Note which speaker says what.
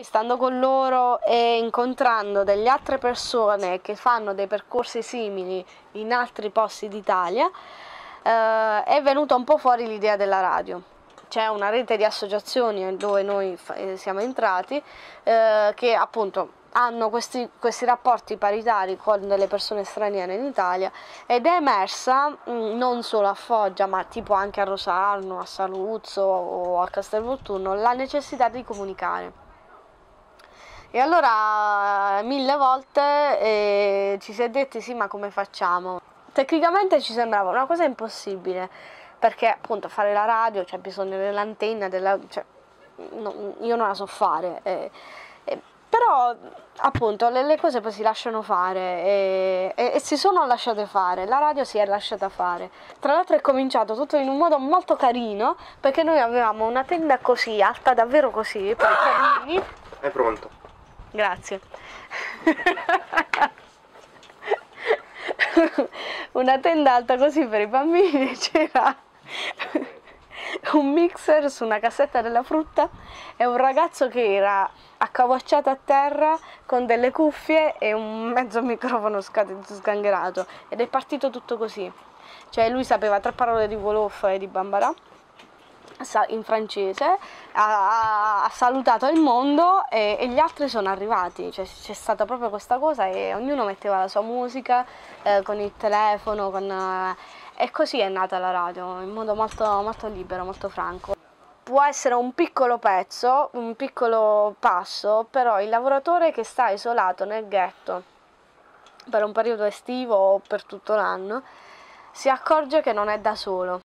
Speaker 1: Poi stando con loro e incontrando delle altre persone che fanno dei percorsi simili in altri posti d'Italia, eh, è venuta un po' fuori l'idea della radio. C'è una rete di associazioni dove noi eh, siamo entrati eh, che appunto hanno questi, questi, rapporti paritari con delle persone straniere in Italia ed è emersa mm, non solo a Foggia ma tipo anche a Rosarno, a Saluzzo o a Castelvolturno la necessità di comunicare. E allora mille volte eh, ci si è detti sì ma come facciamo? Tecnicamente ci sembrava una cosa impossibile perché appunto fare la radio c'è bisogno dell'antenna, della, cioè, no, io non la so fare. Eh, eh, però appunto le, le, cose poi si lasciano fare e, e, e, si sono lasciate fare, la radio si è lasciata fare. Tra l'altro è cominciato tutto in un modo molto carino perché noi avevamo una tenda così, alta davvero così, per i carini. È pronto. Grazie. Una tenda alta così per i bambini c'era un mixer su una cassetta della frutta e un ragazzo che era accavacciato a terra con delle cuffie e un mezzo microfono sgangherato ed è partito tutto così. Cioè lui sapeva tre parole di Wolof e di Bambarà in francese, ha, ha, salutato il mondo e, e, gli altri sono arrivati, cioè, c'è stata proprio questa cosa e ognuno metteva la sua musica eh, con il telefono con, eh, e così è nata la radio, in modo molto, molto libero, molto franco. Può essere un piccolo pezzo, un piccolo passo, però il lavoratore che sta isolato nel ghetto per un periodo estivo o per tutto l'anno si accorge che non è da solo